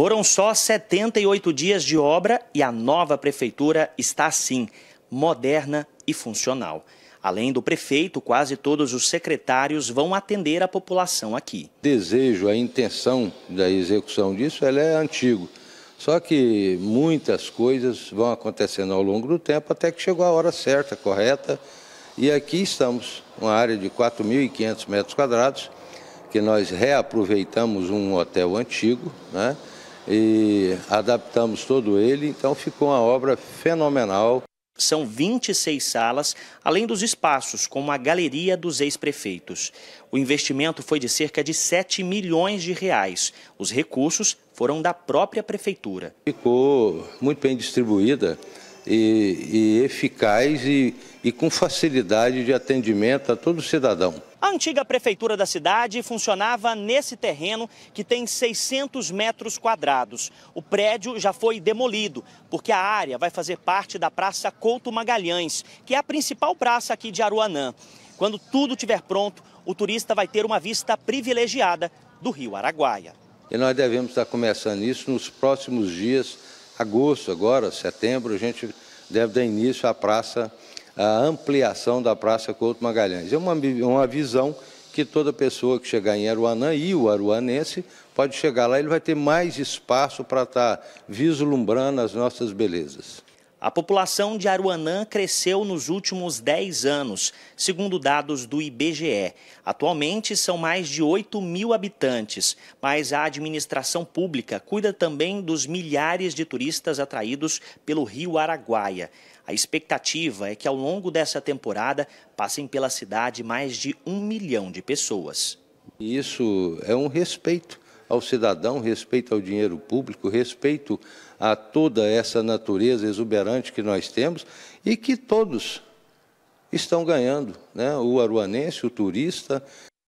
Foram só 78 dias de obra e a nova prefeitura está assim, moderna e funcional. Além do prefeito, quase todos os secretários vão atender a população aqui. Desejo, a intenção da execução disso, ela é antigo. Só que muitas coisas vão acontecendo ao longo do tempo até que chegou a hora certa, correta. E aqui estamos, uma área de 4.500 metros quadrados, que nós reaproveitamos um hotel antigo, né? e adaptamos todo ele, então ficou uma obra fenomenal. São 26 salas, além dos espaços, como a Galeria dos Ex-Prefeitos. O investimento foi de cerca de 7 milhões de reais. Os recursos foram da própria prefeitura. Ficou muito bem distribuída e, e eficaz e, e com facilidade de atendimento a todo cidadão. A antiga prefeitura da cidade funcionava nesse terreno que tem 600 metros quadrados. O prédio já foi demolido, porque a área vai fazer parte da Praça Couto Magalhães, que é a principal praça aqui de Aruanã. Quando tudo estiver pronto, o turista vai ter uma vista privilegiada do rio Araguaia. E nós devemos estar começando isso nos próximos dias, agosto agora, setembro, a gente deve dar início à praça, à ampliação da Praça Couto Magalhães. É uma, uma visão que toda pessoa que chegar em Aruanã e o aruanense pode chegar lá, ele vai ter mais espaço para estar tá vislumbrando as nossas belezas. A população de Aruanã cresceu nos últimos 10 anos, segundo dados do IBGE. Atualmente são mais de 8 mil habitantes, mas a administração pública cuida também dos milhares de turistas atraídos pelo rio Araguaia. A expectativa é que ao longo dessa temporada passem pela cidade mais de um milhão de pessoas. Isso é um respeito ao cidadão, respeito ao dinheiro público, respeito a toda essa natureza exuberante que nós temos e que todos estão ganhando, né? o aruanense, o turista,